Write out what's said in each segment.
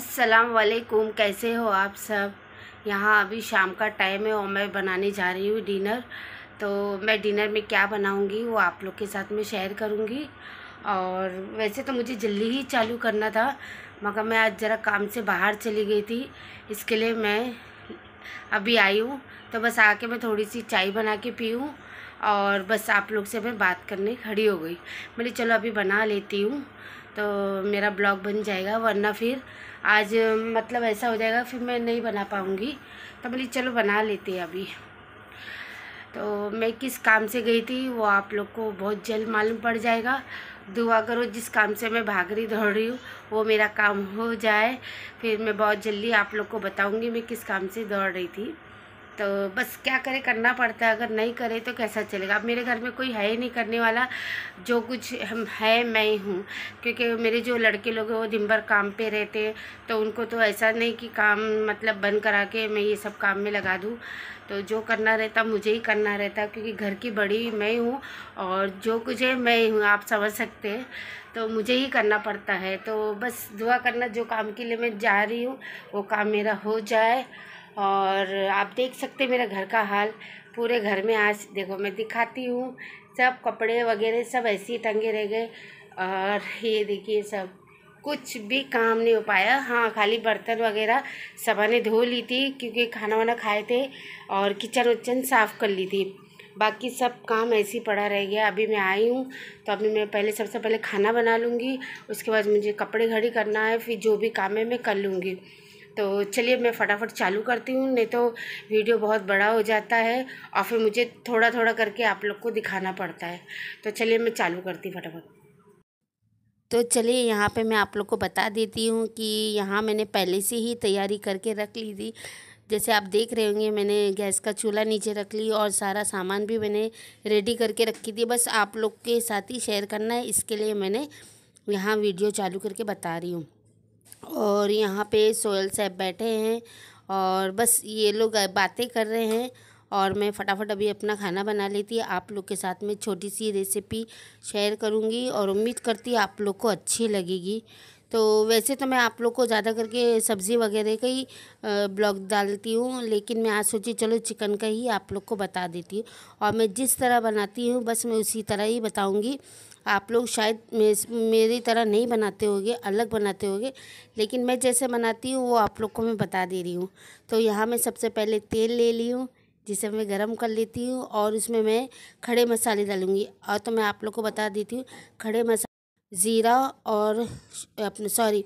अस्सलाम वालेकुम कैसे हो आप सब यहाँ अभी शाम का टाइम है और मैं बनाने जा रही हूँ डिनर तो मैं डिनर में क्या बनाऊँगी वो आप लोग के साथ में शेयर करूँगी और वैसे तो मुझे जल्दी ही चालू करना था मगर मैं आज ज़रा काम से बाहर चली गई थी इसके लिए मैं अभी आई हूँ तो बस आके मैं थोड़ी सी चाय बना के पीऊँ और बस आप लोग से मैं बात करने खड़ी हो गई मैंने चलो अभी बना लेती हूँ तो मेरा ब्लॉग बन जाएगा वरना फिर आज मतलब ऐसा हो जाएगा फिर मैं नहीं बना पाऊँगी तो बोली चलो बना लेते हैं अभी तो मैं किस काम से गई थी वो आप लोग को बहुत जल्द मालूम पड़ जाएगा दुआ करो जिस काम से मैं भाग रही दौड़ रही हूँ वो मेरा काम हो जाए फिर मैं बहुत जल्दी आप लोग को बताऊँगी मैं किस काम से दौड़ रही थी तो बस क्या करें करना पड़ता है अगर नहीं करें तो कैसा चलेगा अब मेरे घर में कोई है ही नहीं करने वाला जो कुछ हम है मैं ही हूँ क्योंकि मेरे जो लड़के लोग हैं वो दिन भर काम पे रहते हैं तो उनको तो ऐसा नहीं कि काम मतलब बंद करा के मैं ये सब काम में लगा दूँ तो जो करना रहता मुझे ही करना रहता क्योंकि घर की बड़ी मैं ही हूँ और जो कुछ है मैं ही हूँ आप समझ सकते हैं तो मुझे ही करना पड़ता है तो बस दुआ करना जो काम के लिए मैं जा रही हूँ वो काम मेरा हो जाए और आप देख सकते मेरा घर का हाल पूरे घर में आज देखो मैं दिखाती हूँ सब कपड़े वगैरह सब ऐसे ही टंगे रह गए और ये देखिए सब कुछ भी काम नहीं हो पाया हाँ खाली बर्तन वगैरह सब ने धो ली थी क्योंकि खाना वाना खाए थे और किचन उचन साफ़ कर ली थी बाकी सब काम ऐसे ही पड़ा रह गया अभी मैं आई हूँ तो अभी मैं पहले सबसे पहले खाना बना लूँगी उसके बाद मुझे कपड़े घड़ी करना है फिर जो भी काम है मैं कर लूँगी तो चलिए मैं फटाफट चालू करती हूँ नहीं तो वीडियो बहुत बड़ा हो जाता है और फिर मुझे थोड़ा थोड़ा करके आप लोग को दिखाना पड़ता है तो चलिए मैं चालू करती फटाफट तो चलिए यहाँ पे मैं आप लोग को बता देती हूँ कि यहाँ मैंने पहले से ही तैयारी करके रख ली थी जैसे आप देख रहे होंगे मैंने गैस का चूल्हा नीचे रख ली और सारा सामान भी मैंने रेडी करके रखी थी बस आप लोग के साथ ही शेयर करना है इसके लिए मैंने यहाँ वीडियो चालू करके बता रही हूँ और यहाँ पे सोहेल साहब बैठे हैं और बस ये लोग बातें कर रहे हैं और मैं फटाफट अभी अपना खाना बना लेती आप लोग के साथ में छोटी सी रेसिपी शेयर करूँगी और उम्मीद करती आप लोग को अच्छी लगेगी तो वैसे तो मैं आप लोग को ज़्यादा करके सब्ज़ी वगैरह का ही ब्लॉग डालती हूँ लेकिन मैं आज सोची चलो चिकन का ही आप लोग को बता देती हूँ और मैं जिस तरह बनाती हूँ बस मैं उसी तरह ही बताऊँगी आप लोग शायद मेरी तरह नहीं बनाते होंगे अलग बनाते होंगे लेकिन मैं जैसे बनाती हूँ वो आप लोग को मैं बता दे रही हूँ तो यहाँ मैं सबसे पहले तेल ले ली हूँ जिसे मैं गरम कर लेती हूँ और उसमें मैं खड़े मसाले डालूँगी और तो मैं आप लोग को बता देती हूँ खड़े मसाले ज़ीरा और अपने सॉरी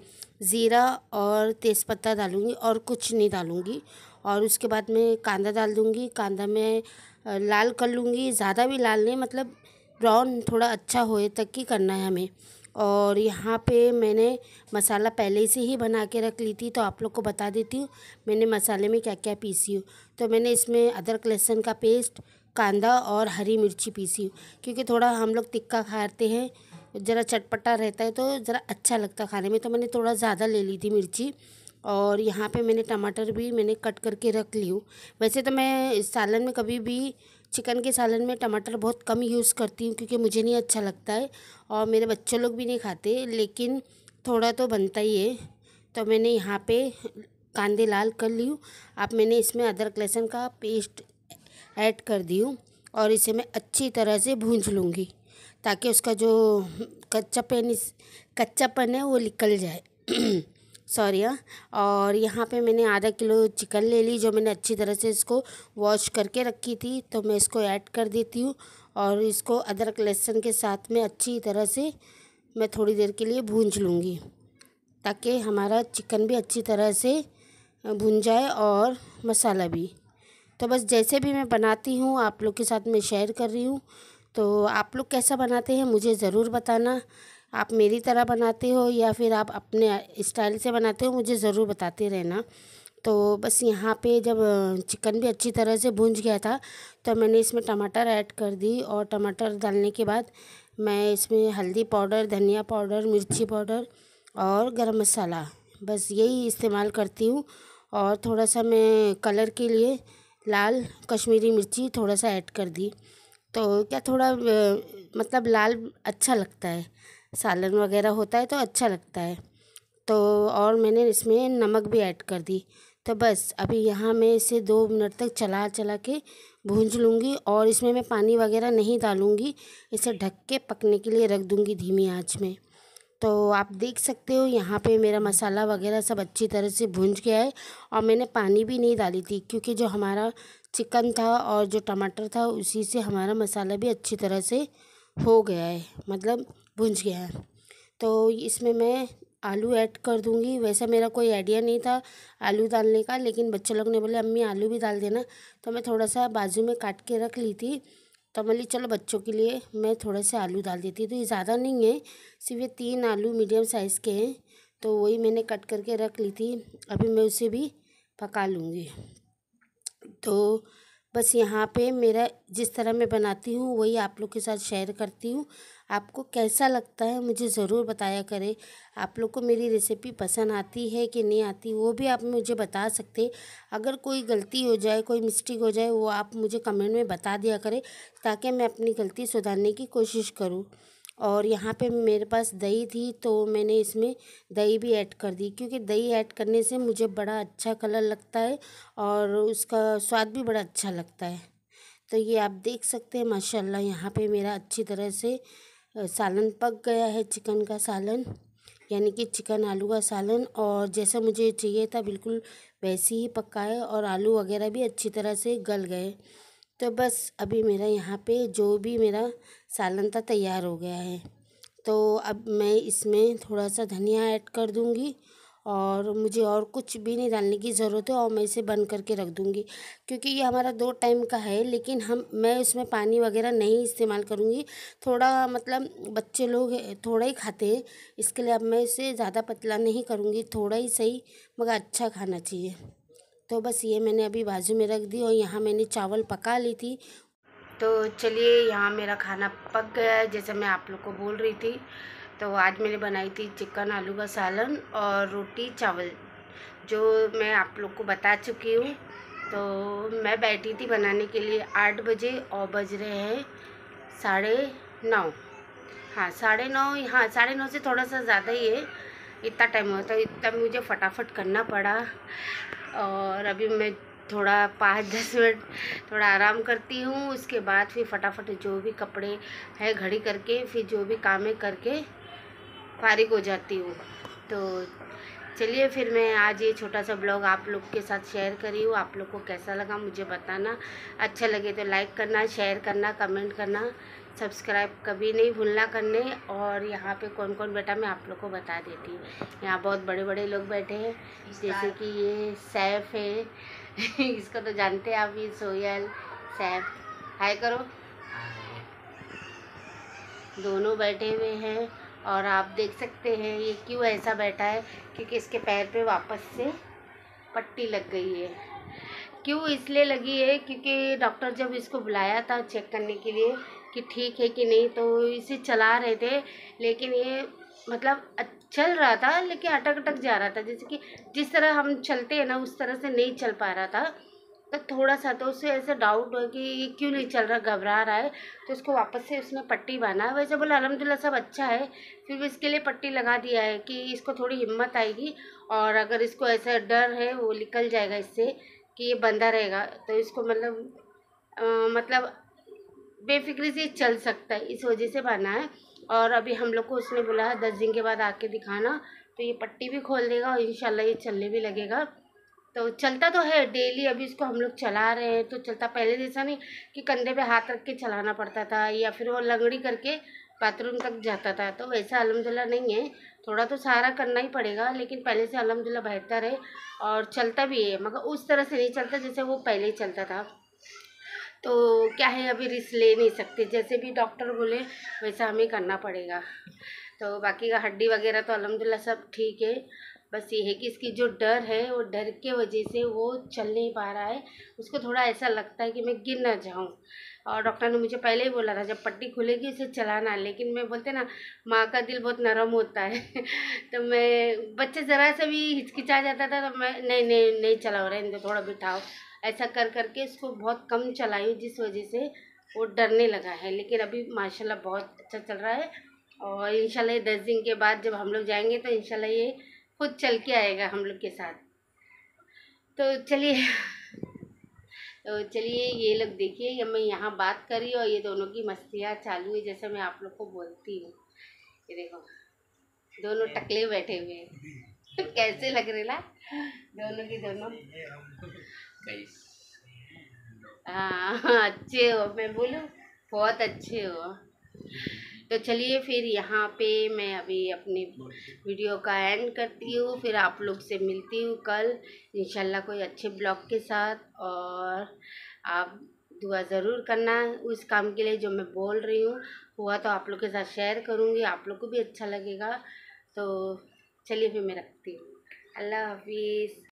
ज़ीरा और तेज़पत्ता डालूँगी और कुछ नहीं डालूँगी और उसके बाद मैं कांदा डाल दूँगी कांदा में लाल कर लूँगी ज़्यादा भी लाल नहीं मतलब ब्राउन थोड़ा अच्छा होए तक ही करना है हमें और यहाँ पे मैंने मसाला पहले से ही बना के रख ली थी तो आप लोग को बता देती हूँ मैंने मसाले में क्या क्या पीसी हूँ तो मैंने इसमें अदरक लहसुन का पेस्ट कांदा और हरी मिर्ची पीसी हूँ क्योंकि थोड़ा हम लोग तिक्का खाते हैं જરા ચટપટ રહેતા હે તો જરા અચ્છા લગતા ખાને મે તો મેને થોડા જ્યાદા લે લીધી મરચી ઓર યહા પે મેને ટમાટર ભી મેને કટ કરકે રખ લીયો વસે તો મેં સાલન મે કભી ભી ચિકન કે સાલન મે ટમાટર બહોત કમ યુઝ કરતી હું ક્યોકી મુજે નહીં અચ્છા લગતા હે ઓર મેરે બચ્ચો લોગ ભી નહીં ખાતે લેકિન થોડા તો બનતા હી તો મેને યહા પે કાંદે લાલ કર લીયો આપ મેને ઇસમે અદર કલેશન કા પેસ્ટ એડ કર દિયું ઓર ઇસે મેં અચ્છી તરહ સે ભુંજ લુંગી ताकि उसका जो कच्चा पेन कच्चा पन है वो निकल जाए सॉरी हाँ और यहाँ पे मैंने आधा किलो चिकन ले ली जो मैंने अच्छी तरह से इसको वॉश करके रखी थी तो मैं इसको ऐड कर देती हूँ और इसको अदरक लहसुन के साथ में अच्छी तरह से मैं थोड़ी देर के लिए भूंज लूँगी ताकि हमारा चिकन भी अच्छी तरह से भुन जाए और मसाला भी तो बस जैसे भी मैं बनाती हूँ आप लोग के साथ मैं शेयर कर रही हूँ तो आप लोग कैसा बनाते हैं मुझे ज़रूर बताना आप मेरी तरह बनाते हो या फिर आप अपने स्टाइल से बनाते हो मुझे ज़रूर बताते रहना तो बस यहाँ पे जब चिकन भी अच्छी तरह से भूंज गया था तो मैंने इसमें टमाटर ऐड कर दी और टमाटर डालने के बाद मैं इसमें हल्दी पाउडर धनिया पाउडर मिर्ची पाउडर और गरम मसाला बस यही इस्तेमाल करती हूँ और थोड़ा सा मैं कलर के लिए लाल कश्मीरी मिर्ची थोड़ा सा ऐड कर दी तो क्या थोड़ा मतलब लाल अच्छा लगता है सालन वगैरह होता है तो अच्छा लगता है तो और मैंने इसमें नमक भी ऐड कर दी तो बस अभी यहाँ मैं इसे दो मिनट तक चला चला के भूंज लूँगी और इसमें मैं पानी वगैरह नहीं डालूँगी इसे ढक के पकने के लिए रख दूँगी धीमी आँच में तो आप देख सकते हो यहाँ पे मेरा मसाला वगैरह सब अच्छी तरह से भूंज गया है और मैंने पानी भी नहीं डाली थी क्योंकि जो हमारा चिकन था और जो टमाटर था उसी से हमारा मसाला भी अच्छी तरह से हो गया है मतलब भुंज गया है तो इसमें मैं आलू ऐड कर दूंगी वैसा मेरा कोई आइडिया नहीं था आलू डालने का लेकिन बच्चे लोग ने बोले अम्मी आलू भी डाल देना तो मैं थोड़ा सा बाजू में काट के रख ली थी तो मैं चलो बच्चों के लिए मैं थोड़ा सा आलू डाल देती तो ये ज़्यादा नहीं है सिर्फ ये तीन आलू मीडियम साइज़ के हैं तो वही मैंने कट करके रख ली थी अभी मैं उसे भी पका लूँगी तो बस यहाँ पे मेरा जिस तरह मैं बनाती हूँ वही आप लोग के साथ शेयर करती हूँ आपको कैसा लगता है मुझे ज़रूर बताया करें आप लोग को मेरी रेसिपी पसंद आती है कि नहीं आती वो भी आप मुझे बता सकते अगर कोई गलती हो जाए कोई मिस्टेक हो जाए वो आप मुझे कमेंट में बता दिया करें ताकि मैं अपनी गलती सुधारने की कोशिश करूँ और यहाँ पे मेरे पास दही थी तो मैंने इसमें दही भी ऐड कर दी क्योंकि दही ऐड करने से मुझे बड़ा अच्छा कलर लगता है और उसका स्वाद भी बड़ा अच्छा लगता है तो ये आप देख सकते हैं माशाल्लाह यहाँ पे मेरा अच्छी तरह से सालन पक गया है चिकन का सालन यानी कि चिकन आलू का सालन और जैसा मुझे चाहिए था बिल्कुल वैसे ही पका है और आलू वगैरह भी अच्छी तरह से गल गए तो बस अभी मेरा यहाँ पे जो भी मेरा सालन था तैयार हो गया है तो अब मैं इसमें थोड़ा सा धनिया ऐड कर दूँगी और मुझे और कुछ भी नहीं डालने की ज़रूरत है और मैं इसे बंद करके रख दूँगी क्योंकि ये हमारा दो टाइम का है लेकिन हम मैं इसमें पानी वगैरह नहीं इस्तेमाल करूँगी थोड़ा मतलब बच्चे लोग थोड़ा ही खाते हैं इसके लिए अब मैं इसे ज़्यादा पतला नहीं करूँगी थोड़ा ही सही मगर अच्छा खाना चाहिए तो बस ये मैंने अभी बाजू में रख दी और यहाँ मैंने चावल पका ली थी तो चलिए यहाँ मेरा खाना पक गया है जैसे मैं आप लोग को बोल रही थी तो आज मैंने बनाई थी चिकन आलू का सालन और रोटी चावल जो मैं आप लोग को बता चुकी हूँ तो मैं बैठी थी बनाने के लिए आठ बजे और बज रहे हैं साढ़े नौ हाँ साढ़े नौ हाँ साढ़े नौ से थोड़ा सा ज़्यादा ही है इतना टाइम हुआ तो इतना मुझे फटाफट करना पड़ा और अभी मैं थोड़ा पाँच दस मिनट थोड़ा आराम करती हूँ उसके बाद फिर फटाफट जो भी कपड़े है घड़ी करके फिर जो भी कामें करके फारिग हो जाती हूँ तो चलिए फिर मैं आज ये छोटा सा ब्लॉग आप लोग के साथ शेयर करी हूँ आप लोग को कैसा लगा मुझे बताना अच्छा लगे तो लाइक करना शेयर करना कमेंट करना सब्सक्राइब कभी नहीं भूलना करने और यहाँ पे कौन कौन बैठा मैं आप लोग को बता देती हूँ यहाँ बहुत बड़े बड़े लोग बैठे हैं जैसे कि ये सैफ है इसको तो जानते हैं आप ये सोयल सैफ हाय करो दोनों बैठे हुए हैं और आप देख सकते हैं ये क्यों ऐसा बैठा है क्योंकि इसके पैर पे वापस से पट्टी लग गई है क्यों इसलिए लगी है क्योंकि डॉक्टर जब इसको बुलाया था चेक करने के लिए कि ठीक है कि नहीं तो इसे चला रहे थे लेकिन ये मतलब चल रहा था लेकिन अटक अटक जा रहा था जैसे कि जिस तरह हम चलते हैं ना उस तरह से नहीं चल पा रहा था तो थोड़ा सा तो उसे ऐसे डाउट हुआ कि ये क्यों नहीं चल रहा घबरा रहा है तो उसको वापस से उसने पट्टी बांधा वैसे बोला अलहमदिल्ला सब अच्छा है फिर भी इसके लिए पट्टी लगा दिया है कि इसको थोड़ी हिम्मत आएगी और अगर इसको ऐसा डर है वो निकल जाएगा इससे कि ये बंदा रहेगा तो इसको मतलब आ, मतलब बेफिक्री से चल सकता है इस वजह से बांधा है और अभी हम लोग को उसने बोला है दस दिन के बाद आके दिखाना तो ये पट्टी भी खोल देगा और इन ये चलने भी लगेगा तो चलता तो है डेली अभी इसको हम लोग चला रहे हैं तो चलता पहले जैसा नहीं कि कंधे पे हाथ रख के चलाना पड़ता था या फिर वो लंगड़ी करके बाथरूम तक जाता था तो वैसा अलहमदिल्ला नहीं है थोड़ा तो सहारा करना ही पड़ेगा लेकिन पहले से अलहमदिल्ला बेहतर है और चलता भी है मगर उस तरह से नहीं चलता जैसे वो पहले ही चलता था तो क्या है अभी रिस्क ले नहीं सकते जैसे भी डॉक्टर बोले वैसा हमें करना पड़ेगा तो बाकी का हड्डी वगैरह तो अलहमदिल्ला सब ठीक है बस ये है कि इसकी जो डर है वो डर के वजह से वो चल नहीं पा रहा है उसको थोड़ा ऐसा लगता है कि मैं गिर ना जाऊँ और डॉक्टर ने मुझे पहले ही बोला था जब पट्टी खुलेगी उसे चलाना लेकिन मैं बोलते ना माँ का दिल बहुत नरम होता है तो मैं बच्चे ज़रा सा भी हिचकिचा जाता था तो मैं नहीं नहीं नहीं चलाओ रहे इनको थोड़ा बिठाओ ऐसा कर करके इसको बहुत कम चलाई जिस वजह से वो डरने लगा है लेकिन अभी माशाल्लाह बहुत अच्छा चल रहा है और इंशाल्लाह ये दस दिन के बाद जब हम लोग जाएंगे तो इंशाल्लाह ये खुद चल के आएगा हम लोग के साथ तो चलिए तो चलिए ये लोग देखिए मैं यहाँ बात कर हूँ और ये दोनों की मस्तियाँ चालू है जैसे मैं आप लोग को बोलती हूँ ये देखो दोनों टकले बैठे हुए हैं कैसे लग रहे ना दोनों की दोनों हाँ अच्छे हो मैं बोलूँ बहुत अच्छे हो तो चलिए फिर यहाँ पे मैं अभी अपनी वीडियो का एंड करती हूँ फिर आप लोग से मिलती हूँ कल इंशाल्लाह कोई अच्छे ब्लॉग के साथ और आप दुआ ज़रूर करना उस काम के लिए जो मैं बोल रही हूँ हुआ तो आप लोग के साथ शेयर करूँगी आप लोग को भी अच्छा लगेगा तो चलिए फिर मैं रखती हूँ अल्लाह हाफिज़